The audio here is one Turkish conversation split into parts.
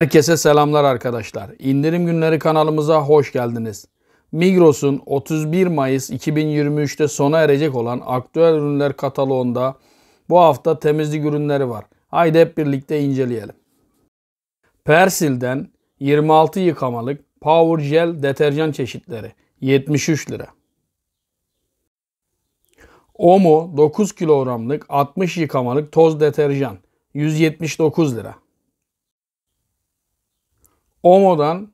Herkese selamlar arkadaşlar. İndirim günleri kanalımıza hoş geldiniz. Migros'un 31 Mayıs 2023'te sona erecek olan aktüel ürünler kataloğunda bu hafta temizlik ürünleri var. Haydi hep birlikte inceleyelim. Persil'den 26 yıkamalık Power Gel deterjan çeşitleri 73 lira. Omo 9 kilogramlık 60 yıkamalık toz deterjan 179 lira. Omo'dan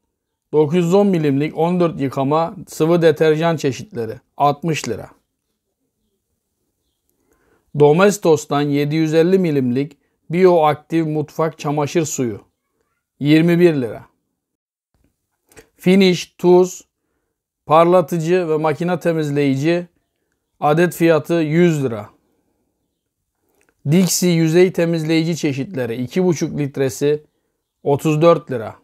910 milimlik 14 yıkama sıvı deterjan çeşitleri 60 lira. Domestos'tan 750 milimlik bioaktif mutfak çamaşır suyu 21 lira. Finish, tuz, parlatıcı ve makine temizleyici adet fiyatı 100 lira. Dixie yüzey temizleyici çeşitleri 2,5 litresi 34 lira.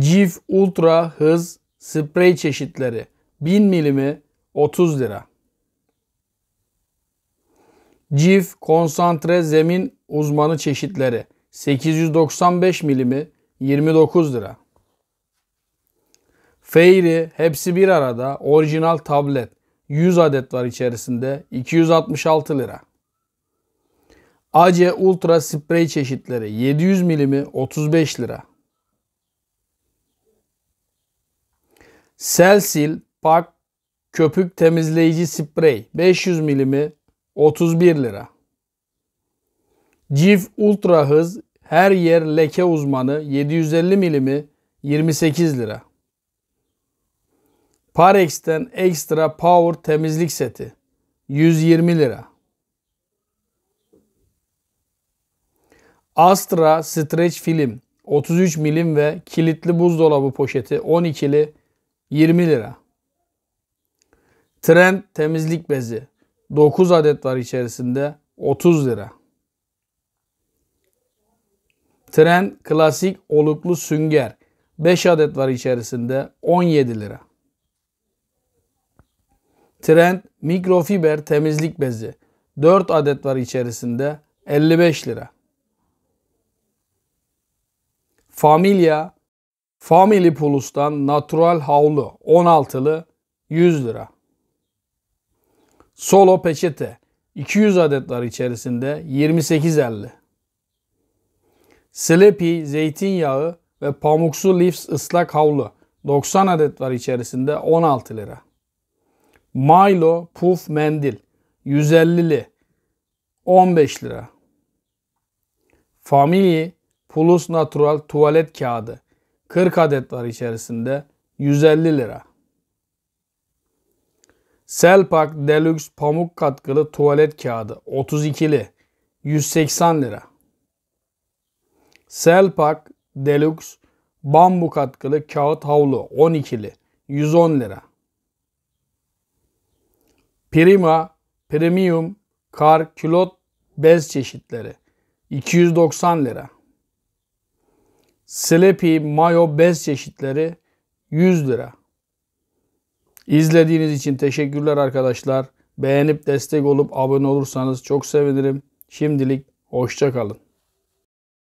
Cif Ultra Hız Sprey Çeşitleri 1000 milimi 30 lira. Cif Konsantre Zemin Uzmanı Çeşitleri 895 milimi 29 lira. Fairy hepsi bir arada orijinal tablet 100 adet var içerisinde 266 lira. Ace Ultra Sprey çeşitleri 700 milimi 35 lira. Selsil Pak köpük temizleyici sprey 500 milimi 31 lira. Cif ultra hız her yer leke uzmanı 750 milimi 28 lira. Parex'ten Extra power temizlik seti 120 lira. Astra Stretch Film 33 milim ve kilitli buzdolabı poşeti 12'li 20 lira. Trend temizlik bezi 9 adet var içerisinde 30 lira. Trend klasik oluklu sünger 5 adet var içerisinde 17 lira. Trend mikrofiber temizlik bezi 4 adet var içerisinde 55 lira. Familya Family Plus'tan Natural Havlu 16'lı 100 lira. Solo peçete 200 adetler içerisinde 28.50. Sleepy zeytinyağı ve pamuksu Leafs ıslak havlu 90 adet var içerisinde 16 lira. Milo puf mendil 150'li 15 lira. Family Plus Natural tuvalet kağıdı 40 adet var içerisinde. 150 lira. Selpak Deluxe pamuk katkılı tuvalet kağıdı 32'li 180 lira. Selpak Deluxe bambu katkılı kağıt havlu 12'li 110 lira. Prima Premium kar külot bez çeşitleri 290 lira. Sleepy mayo bez çeşitleri 100 lira. İzlediğiniz için teşekkürler arkadaşlar. Beğenip destek olup abone olursanız çok sevinirim. Şimdilik hoşçakalın.